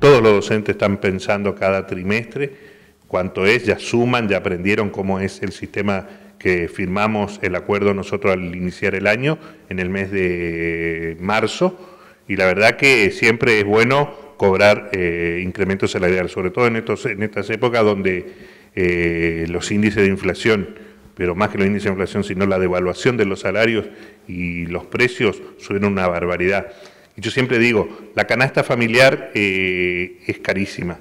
Todos los docentes están pensando cada trimestre cuánto es, ya suman, ya aprendieron cómo es el sistema que firmamos el acuerdo nosotros al iniciar el año, en el mes de marzo, y la verdad que siempre es bueno cobrar eh, incrementos salariales, sobre todo en, estos, en estas épocas donde eh, los índices de inflación, pero más que los índices de inflación, sino la devaluación de los salarios y los precios suben una barbaridad. Yo siempre digo, la canasta familiar eh, es carísima.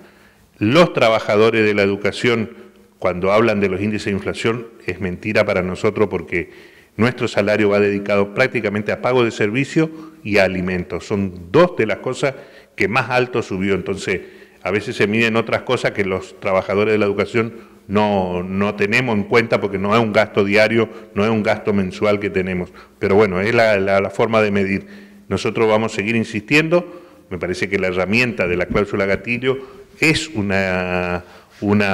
Los trabajadores de la educación, cuando hablan de los índices de inflación, es mentira para nosotros porque nuestro salario va dedicado prácticamente a pago de servicio y a alimentos. Son dos de las cosas que más alto subió. Entonces, a veces se miden otras cosas que los trabajadores de la educación no, tenemos en cuenta porque no es un gasto diario, no es un gasto mensual que tenemos. Pero bueno, es la forma de medir. Nosotros vamos a seguir insistiendo, me parece que la herramienta de la cláusula gatillo es una,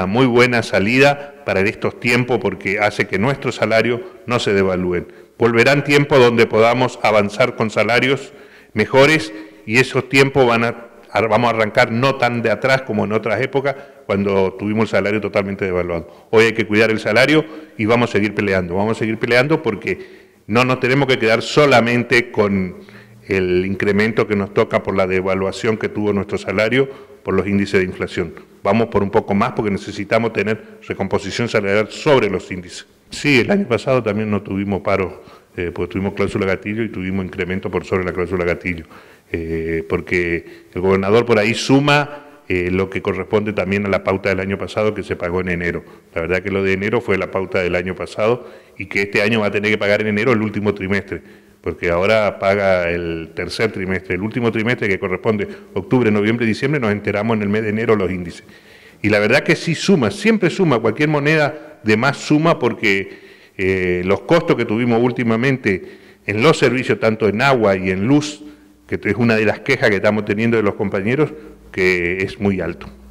muy buena salida para estos tiempos porque hace que nuestros salarios no se devalúen. Volverán tiempos donde podamos avanzar con salarios mejores y esos tiempos van vamos a arrancar no tan de atrás como en otras épocas cuando tuvimos el salario totalmente devaluado. Hoy hay que cuidar el salario y vamos a seguir peleando, vamos a seguir peleando porque no nos tenemos que quedar solamente con el incremento que nos toca por la devaluación que tuvo nuestro salario por los índices de inflación. Vamos por un poco más porque necesitamos tener recomposición salarial sobre los índices. Sí, el año pasado también no tuvimos paro, eh, porque tuvimos cláusula gatillo y tuvimos incremento por sobre la cláusula gatillo, eh, porque el gobernador por ahí suma eh, lo que corresponde también a la pauta del año pasado que se pagó en enero. La verdad que lo de enero fue la pauta del año pasado y que este año va a tener que pagar en enero el último trimestre porque ahora paga el tercer trimestre, el último trimestre que corresponde octubre, noviembre, y diciembre, nos enteramos en el mes de enero los índices. Y la verdad que sí suma, siempre suma, cualquier moneda de más suma porque eh, los costos que tuvimos últimamente en los servicios, tanto en agua y en luz, que es una de las quejas que estamos teniendo de los compañeros, que es muy alto.